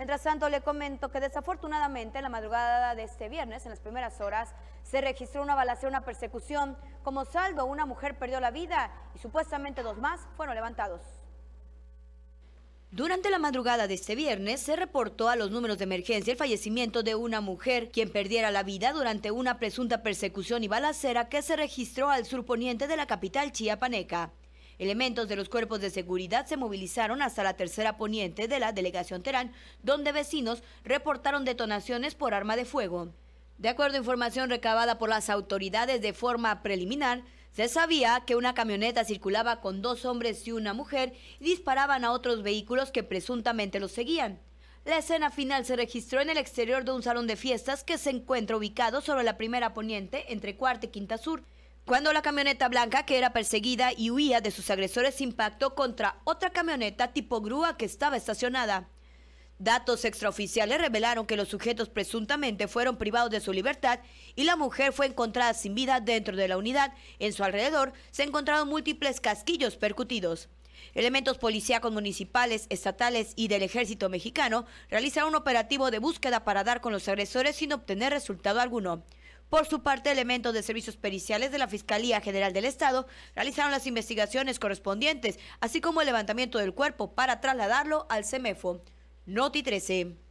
Mientras tanto, le comento que desafortunadamente en la madrugada de este viernes, en las primeras horas, se registró una balacera, una persecución. Como saldo, una mujer perdió la vida y supuestamente dos más fueron levantados. Durante la madrugada de este viernes se reportó a los números de emergencia el fallecimiento de una mujer quien perdiera la vida durante una presunta persecución y balacera que se registró al surponiente de la capital chiapaneca. Elementos de los cuerpos de seguridad se movilizaron hasta la tercera poniente de la delegación Terán, donde vecinos reportaron detonaciones por arma de fuego. De acuerdo a información recabada por las autoridades de forma preliminar, se sabía que una camioneta circulaba con dos hombres y una mujer y disparaban a otros vehículos que presuntamente los seguían. La escena final se registró en el exterior de un salón de fiestas que se encuentra ubicado sobre la primera poniente entre cuarta y quinta sur cuando la camioneta blanca que era perseguida y huía de sus agresores impactó contra otra camioneta tipo grúa que estaba estacionada. Datos extraoficiales revelaron que los sujetos presuntamente fueron privados de su libertad y la mujer fue encontrada sin vida dentro de la unidad. En su alrededor se encontraron múltiples casquillos percutidos. Elementos policíacos municipales, estatales y del ejército mexicano realizaron un operativo de búsqueda para dar con los agresores sin obtener resultado alguno. Por su parte, elementos de servicios periciales de la Fiscalía General del Estado realizaron las investigaciones correspondientes, así como el levantamiento del cuerpo para trasladarlo al CEMEFO. Noti 13.